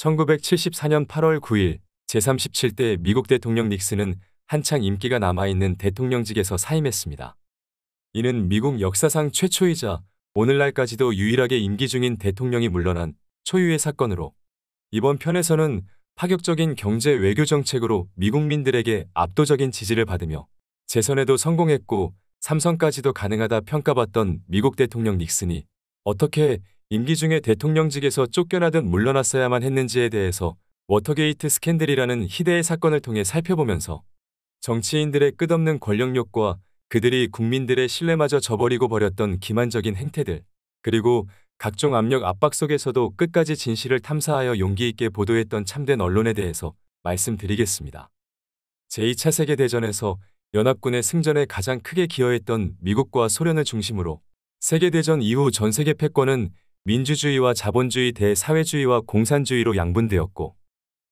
1974년 8월 9일 제37대 미국 대통령 닉슨은 한창 임기가 남아있는 대통령직에서 사임했습니다. 이는 미국 역사상 최초이자 오늘날까지도 유일하게 임기 중인 대통령이 물러난 초유의 사건으로 이번 편에서는 파격적인 경제 외교 정책으로 미국민들에게 압도적인 지지를 받으며 재선에도 성공했고 삼성까지도 가능하다 평가받던 미국 대통령 닉슨이 어떻게 임기 중에 대통령직에서 쫓겨나든 물러났어야만 했는지에 대해서 워터게이트 스캔들이라는 희대의 사건을 통해 살펴보면서 정치인들의 끝없는 권력욕과 그들이 국민들의 신뢰마저 저버리고 버렸던 기만적인 행태들 그리고 각종 압력 압박 속에서도 끝까지 진실을 탐사하여 용기 있게 보도했던 참된 언론에 대해서 말씀드리겠습니다. 제2차 세계대전에서 연합군의 승전에 가장 크게 기여했던 미국과 소련을 중심으로 세계대전 이후 전 세계 패권은 민주주의와 자본주의 대사회주의와 공산주의로 양분되었고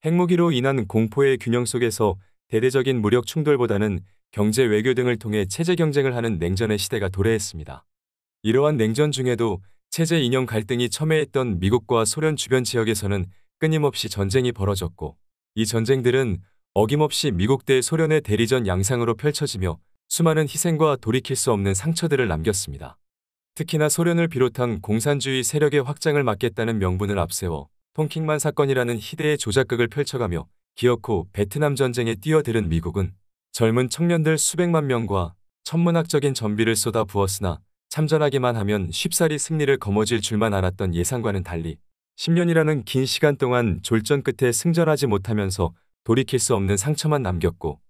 핵무기로 인한 공포의 균형 속에서 대대적인 무력 충돌보다는 경제 외교 등을 통해 체제 경쟁을 하는 냉전의 시대가 도래했습니다. 이러한 냉전 중에도 체제 인념 갈등이 첨예했던 미국과 소련 주변 지역에서는 끊임없이 전쟁이 벌어졌고 이 전쟁들은 어김없이 미국 대 소련의 대리전 양상으로 펼쳐지며 수많은 희생과 돌이킬 수 없는 상처들을 남겼습니다. 특히나 소련을 비롯한 공산주의 세력의 확장을 막겠다는 명분을 앞세워 통킹만 사건이라는 희대의 조작극을 펼쳐가며 기어코 베트남 전쟁에 뛰어들은 미국은 젊은 청년들 수백만 명과 천문학적인 전비를 쏟아 부었으나 참전하기만 하면 쉽사리 승리를 거머쥘 줄만 알았던 예상과는 달리 10년이라는 긴 시간 동안 졸전 끝에 승전하지 못하면서 돌이킬 수 없는 상처만 남겼고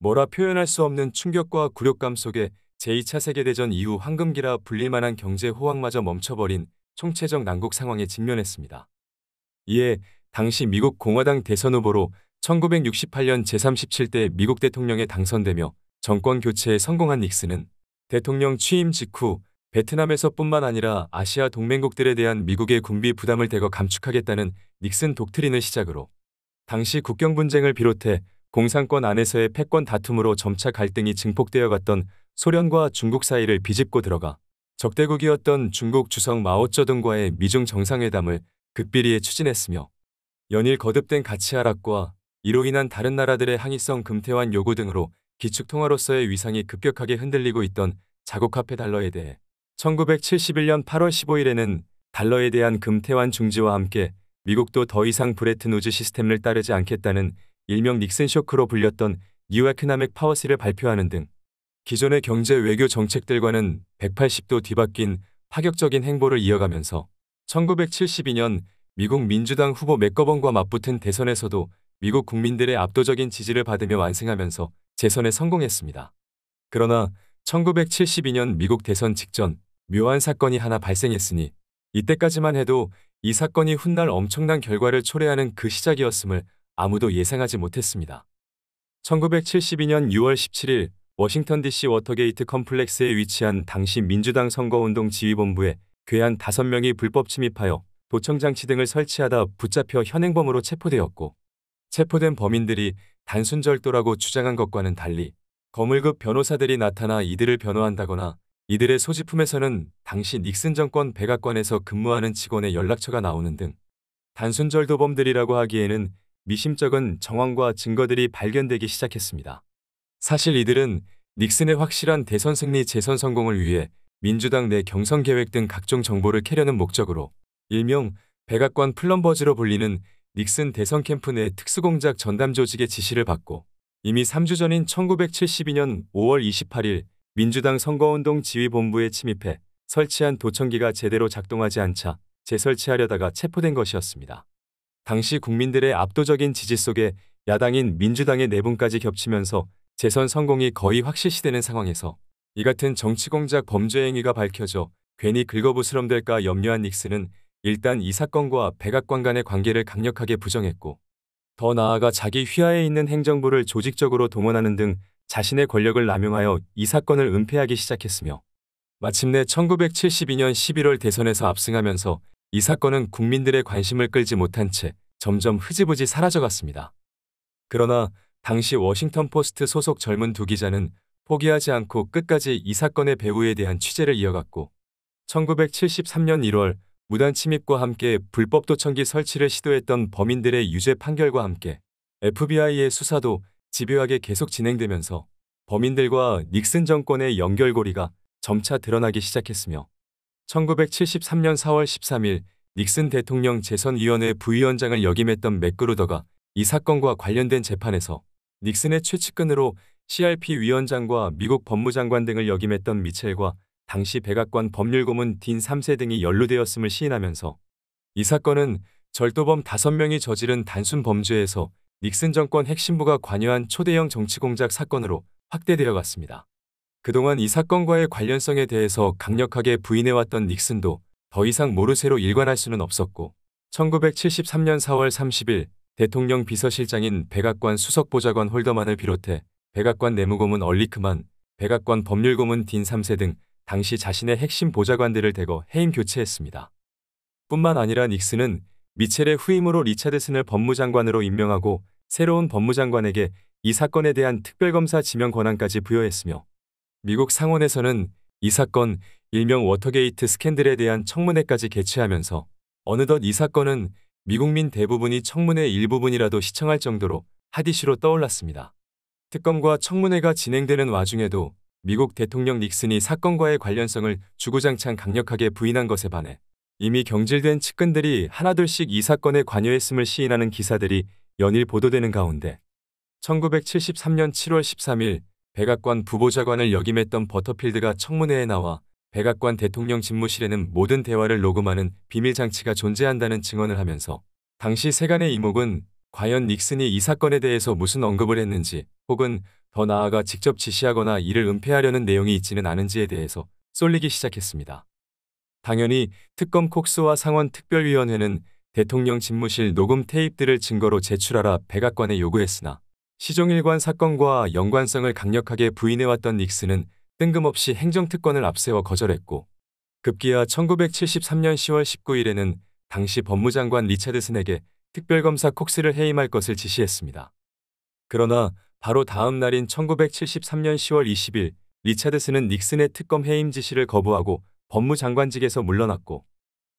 뭐라 표현할 수 없는 충격과 굴욕감 속에 제2차 세계대전 이후 황금기라 불릴만한 경제 호황마저 멈춰버린 총체적 난국 상황에 직면했습니다. 이에 당시 미국 공화당 대선 후보로 1968년 제37대 미국 대통령에 당선되며 정권 교체에 성공한 닉슨은 대통령 취임 직후 베트남에서뿐만 아니라 아시아 동맹국들에 대한 미국의 군비 부담을 대거 감축하겠다는 닉슨 독트린을 시작으로 당시 국경 분쟁을 비롯해 공산권 안에서의 패권 다툼으로 점차 갈등이 증폭되어 갔던 소련과 중국 사이를 비집고 들어가 적대국이었던 중국 주성 마오쩌둥과의 미중 정상회담을 극비리에 추진했으며 연일 거듭된 가치 하락과 이로 인한 다른 나라들의 항의성 금태환 요구 등으로 기축통화로서의 위상이 급격하게 흔들리고 있던 자국화폐 달러에 대해 1971년 8월 15일에는 달러에 대한 금태환 중지와 함께 미국도 더 이상 브레튼 우즈 시스템을 따르지 않겠다는 일명 닉슨 쇼크로 불렸던 뉴에크나믹 파워시를 발표하는 등 기존의 경제 외교 정책들과는 180도 뒤바뀐 파격적인 행보를 이어가면서 1972년 미국 민주당 후보 맥거번과 맞붙은 대선에서도 미국 국민들의 압도적인 지지를 받으며 완승하면서 재선에 성공했습니다. 그러나 1972년 미국 대선 직전 묘한 사건이 하나 발생했으니 이때까지만 해도 이 사건이 훗날 엄청난 결과를 초래하는 그 시작이었음을 아무도 예상하지 못했습니다. 1972년 6월 17일 워싱턴 DC 워터게이트 컴플렉스에 위치한 당시 민주당 선거운동 지휘본부에 괴한 5명이 불법 침입하여 도청장치 등을 설치하다 붙잡혀 현행범으로 체포되었고 체포된 범인들이 단순 절도라고 주장한 것과는 달리 거물급 변호사들이 나타나 이들을 변호한다거나 이들의 소지품에서는 당시 닉슨 정권 백악관에서 근무하는 직원의 연락처가 나오는 등 단순 절도범들이라고 하기에는 미심쩍은 정황과 증거들이 발견되기 시작했습니다. 사실 이들은 닉슨의 확실한 대선 승리 재선 성공을 위해 민주당 내 경선 계획 등 각종 정보를 캐려는 목적으로 일명 백악관 플럼버즈로 불리는 닉슨 대선 캠프 내 특수공작 전담 조직의 지시를 받고 이미 3주 전인 1972년 5월 28일 민주당 선거운동 지휘본부에 침입해 설치한 도청기가 제대로 작동하지 않자 재설치하려다가 체포된 것이었습니다. 당시 국민들의 압도적인 지지 속에 야당인 민주당의 내분까지 겹치면서 재선 성공이 거의 확실시되는 상황에서 이 같은 정치공작 범죄 행위가 밝혀져 괜히 긁어부스럼될까 염려한 닉슨은 일단 이 사건과 백악관 간의 관계를 강력하게 부정했고 더 나아가 자기 휘하에 있는 행정부를 조직적으로 동원하는 등 자신의 권력을 남용하여 이 사건을 은폐하기 시작했으며 마침내 1972년 11월 대선에서 압승하면서 이 사건은 국민들의 관심을 끌지 못한 채 점점 흐지부지 사라져갔습니다. 그러나 당시 워싱턴 포스트 소속 젊은 두 기자는 포기하지 않고 끝까지 이 사건의 배후에 대한 취재를 이어갔고 1973년 1월 무단 침입과 함께 불법 도청기 설치를 시도했던 범인들의 유죄 판결과 함께 FBI의 수사도 집요하게 계속 진행되면서 범인들과 닉슨 정권의 연결고리가 점차 드러나기 시작했으며 1973년 4월 13일 닉슨 대통령 재선위원회 부위원장을 역임했던 맥그루더가 이 사건과 관련된 재판에서 닉슨의 최측근으로 CRP 위원장과 미국 법무장관 등을 역임했던 미첼과 당시 백악관 법률고문 딘 3세 등이 연루되었음을 시인하면서 이 사건은 절도범 5명이 저지른 단순 범죄에서 닉슨 정권 핵심부가 관여한 초대형 정치공작 사건으로 확대되어 갔습니다. 그동안 이 사건과의 관련성에 대해서 강력하게 부인해왔던 닉슨도 더 이상 모르쇠로 일관할 수는 없었고 1973년 4월 30일 대통령 비서실장인 백악관 수석보좌관 홀더만을 비롯해 백악관 내무고문 얼리크만, 백악관 법률고문 딘 3세 등 당시 자신의 핵심 보좌관들을 대거 해임 교체했습니다. 뿐만 아니라 닉슨은 미첼의 후임으로 리차드슨을 법무장관으로 임명하고 새로운 법무장관에게 이 사건에 대한 특별검사 지명 권한까지 부여했으며 미국 상원에서는 이 사건 일명 워터게이트 스캔들에 대한 청문회까지 개최하면서 어느덧 이 사건은 미국민 대부분이 청문회 일부분이라도 시청할 정도로 핫이슈로 떠올랐습니다. 특검과 청문회가 진행되는 와중에도 미국 대통령 닉슨이 사건과의 관련성을 주구장창 강력하게 부인한 것에 반해 이미 경질된 측근들이 하나둘씩 이 사건에 관여했음을 시인하는 기사들이 연일 보도되는 가운데 1973년 7월 13일 백악관 부보좌관을 역임했던 버터필드가 청문회에 나와 백악관 대통령 집무실에는 모든 대화를 녹음하는 비밀 장치가 존재한다는 증언을 하면서 당시 세간의 이목은 과연 닉슨이 이 사건에 대해서 무슨 언급을 했는지 혹은 더 나아가 직접 지시하거나 이를 은폐하려는 내용이 있지는 않은지에 대해서 쏠리기 시작했습니다. 당연히 특검 콕스와 상원 특별위원회는 대통령 집무실 녹음 테이프들을 증거로 제출하라 백악관에 요구했으나 시종일관 사건과 연관성을 강력하게 부인해왔던 닉슨은 뜬금없이 행정특권을 앞세워 거절했고 급기야 1973년 10월 19일에는 당시 법무장관 리차드슨에게 특별검사 콕스를 해임할 것을 지시했습니다. 그러나 바로 다음 날인 1973년 10월 20일 리차드슨은 닉슨의 특검 해임 지시를 거부하고 법무장관직에서 물러났고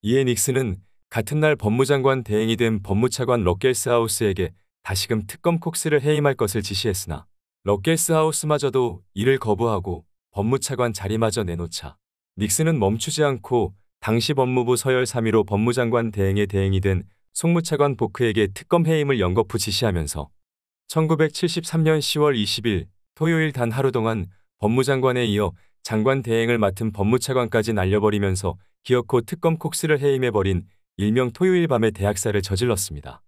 이에 닉슨은 같은 날 법무장관 대행이 된 법무차관 럭겔스 하우스에게 다시금 특검 콕스를 해임할 것을 지시했으나 럭겔스 하우스마저도 이를 거부하고 법무차관 자리마저 내놓자 닉슨은 멈추지 않고 당시 법무부 서열 3위로 법무장관 대행에 대행이 된 송무차관 보크에게 특검 해임을 연거푸 지시하면서 1973년 10월 20일 토요일 단 하루 동안 법무장관에 이어 장관 대행을 맡은 법무차관까지 날려버리면서 기어코 특검 콕스를 해임해버린 일명 토요일 밤의 대학살을 저질렀습니다.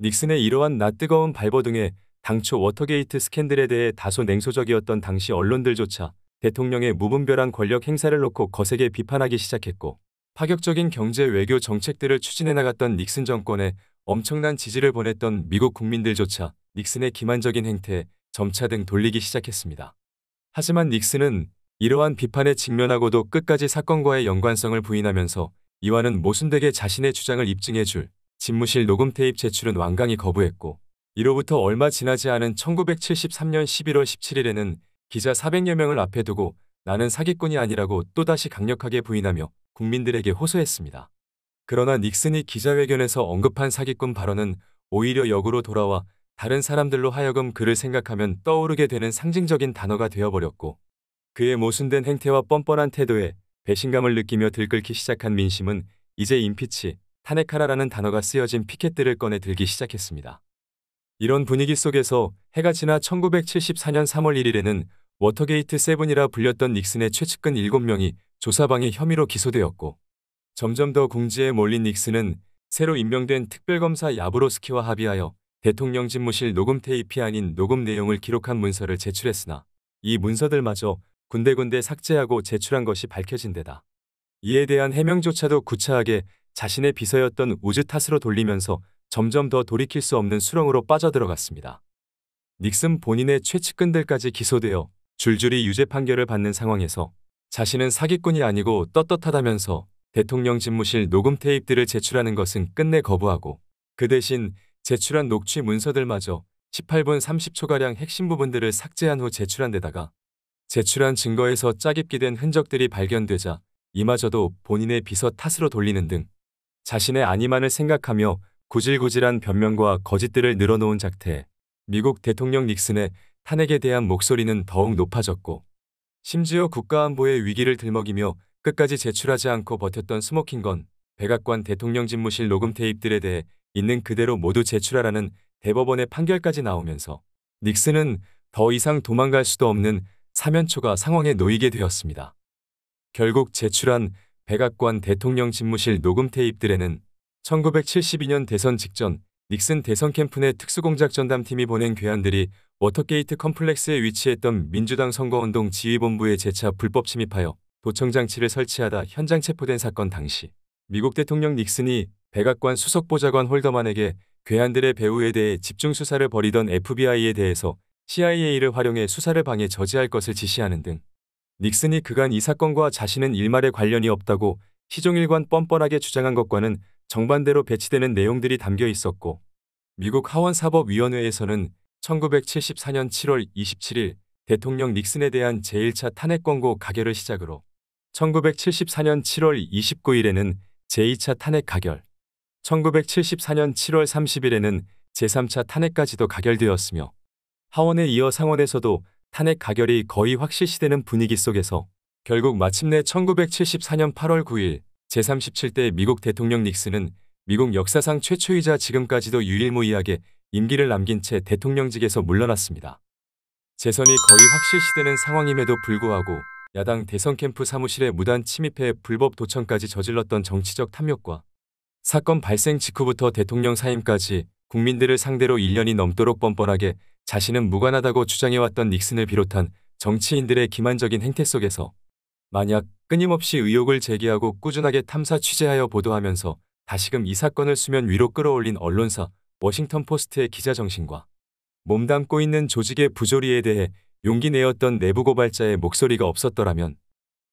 닉슨의 이러한 낯뜨거운 발버둥에 당초 워터게이트 스캔들에 대해 다소 냉소적이었던 당시 언론들조차 대통령의 무분별한 권력 행사를 놓고 거세게 비판하기 시작했고 파격적인 경제 외교 정책들을 추진해 나갔던 닉슨 정권에 엄청난 지지를 보냈던 미국 국민들조차 닉슨의 기만적인 행태 점차 등 돌리기 시작했습니다. 하지만 닉슨은 이러한 비판에 직면하고도 끝까지 사건과의 연관성을 부인하면서 이와는 모순되게 자신의 주장을 입증해줄 집무실 녹음 테이프 제출은 완강히 거부했고 이로부터 얼마 지나지 않은 1973년 11월 17일에는 기자 400여 명을 앞에 두고 나는 사기꾼이 아니라고 또다시 강력하게 부인하며 국민들에게 호소했습니다. 그러나 닉슨이 기자회견에서 언급한 사기꾼 발언은 오히려 역으로 돌아와 다른 사람들로 하여금 그를 생각하면 떠오르게 되는 상징적인 단어가 되어버렸고 그의 모순된 행태와 뻔뻔한 태도에 배신감을 느끼며 들끓기 시작한 민심은 이제 임피치, 탄핵하라라는 단어가 쓰여진 피켓들을 꺼내 들기 시작했습니다. 이런 분위기 속에서 해가 지나 1974년 3월 1일에는 워터게이트 7이라 불렸던 닉슨의 최측근 7명이 조사방해 혐의로 기소되었고 점점 더 궁지에 몰린 닉슨은 새로 임명된 특별검사 야브로스키와 합의하여 대통령 집무실 녹음 테이피 아닌 녹음 내용을 기록한 문서를 제출했으나 이 문서들마저 군데군데 삭제하고 제출한 것이 밝혀진 데다 이에 대한 해명조차도 구차하게 자신의 비서였던 우즈 탓으로 돌리면서 점점 더 돌이킬 수 없는 수렁으로 빠져들어갔습니다. 닉슨 본인의 최측근들까지 기소되어 줄줄이 유죄 판결을 받는 상황에서 자신은 사기꾼이 아니고 떳떳하다면서 대통령 집무실 녹음 테이프들을 제출하는 것은 끝내 거부하고 그 대신 제출한 녹취 문서들마저 18분 30초가량 핵심 부분들을 삭제한 후 제출한 데다가 제출한 증거에서 짜깁기된 흔적들이 발견되자 이마저도 본인의 비서 탓으로 돌리는 등 자신의 아니만을 생각하며 구질구질한 변명과 거짓들을 늘어놓은 작태 미국 대통령 닉슨의 탄핵에 대한 목소리는 더욱 높아졌고 심지어 국가안보의 위기를 들먹이며 끝까지 제출하지 않고 버텼던 스모킹건, 백악관 대통령 집무실 녹음 테이프들에 대해 있는 그대로 모두 제출하라는 대법원의 판결까지 나오면서 닉슨은 더 이상 도망갈 수도 없는 사면초가 상황에 놓이게 되었습니다. 결국 제출한 백악관 대통령 집무실 녹음 테이프들에는 1972년 대선 직전 닉슨 대선 캠프 내 특수공작 전담팀이 보낸 괴한들이 워터게이트 컴플렉스에 위치했던 민주당 선거운동 지휘본부에 재차 불법 침입하여 도청장치를 설치하다 현장 체포된 사건 당시 미국 대통령 닉슨이 백악관 수석보좌관 홀더만에게 괴한들의 배후에 대해 집중 수사를 벌이던 FBI에 대해서 CIA를 활용해 수사를 방해 저지할 것을 지시하는 등 닉슨이 그간 이 사건과 자신은 일말의 관련이 없다고 시종일관 뻔뻔하게 주장한 것과는 정반대로 배치되는 내용들이 담겨 있었고 미국 하원사법위원회에서는 1974년 7월 27일 대통령 닉슨에 대한 제1차 탄핵 권고 가결을 시작으로 1974년 7월 29일에는 제2차 탄핵 가결, 1974년 7월 30일에는 제3차 탄핵까지도 가결되었으며 하원에 이어 상원에서도 탄핵 가결이 거의 확실시되는 분위기 속에서 결국 마침내 1974년 8월 9일 제37대 미국 대통령 닉슨은 미국 역사상 최초이자 지금까지도 유일무이하게 임기를 남긴 채 대통령직에서 물러났습니다. 재선이 거의 확실시되는 상황임에도 불구하고 야당 대선 캠프 사무실에 무단 침입해 불법 도청까지 저질렀던 정치적 탐욕과 사건 발생 직후부터 대통령 사임까지 국민들을 상대로 1년이 넘도록 뻔뻔하게 자신은 무관하다고 주장해왔던 닉슨을 비롯한 정치인들의 기만적인 행태 속에서 만약 끊임없이 의혹을 제기하고 꾸준하게 탐사 취재하여 보도하면서 다시금 이 사건을 수면 위로 끌어올린 언론사 워싱턴 포스트의 기자 정신과 몸담고 있는 조직의 부조리에 대해 용기 내었던 내부 고발자의 목소리가 없었더라면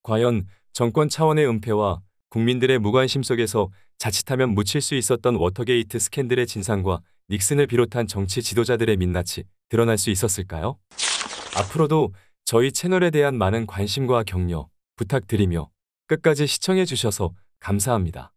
과연 정권 차원의 은폐와 국민들의 무관심 속에서 자칫하면 묻힐 수 있었던 워터게이트 스캔들의 진상과 닉슨을 비롯한 정치 지도자들의 민낯이 드러날 수 있었을까요? 앞으로도 저희 채널에 대한 많은 관심과 격려, 부탁드리며 끝까지 시청해주셔서 감사합니다.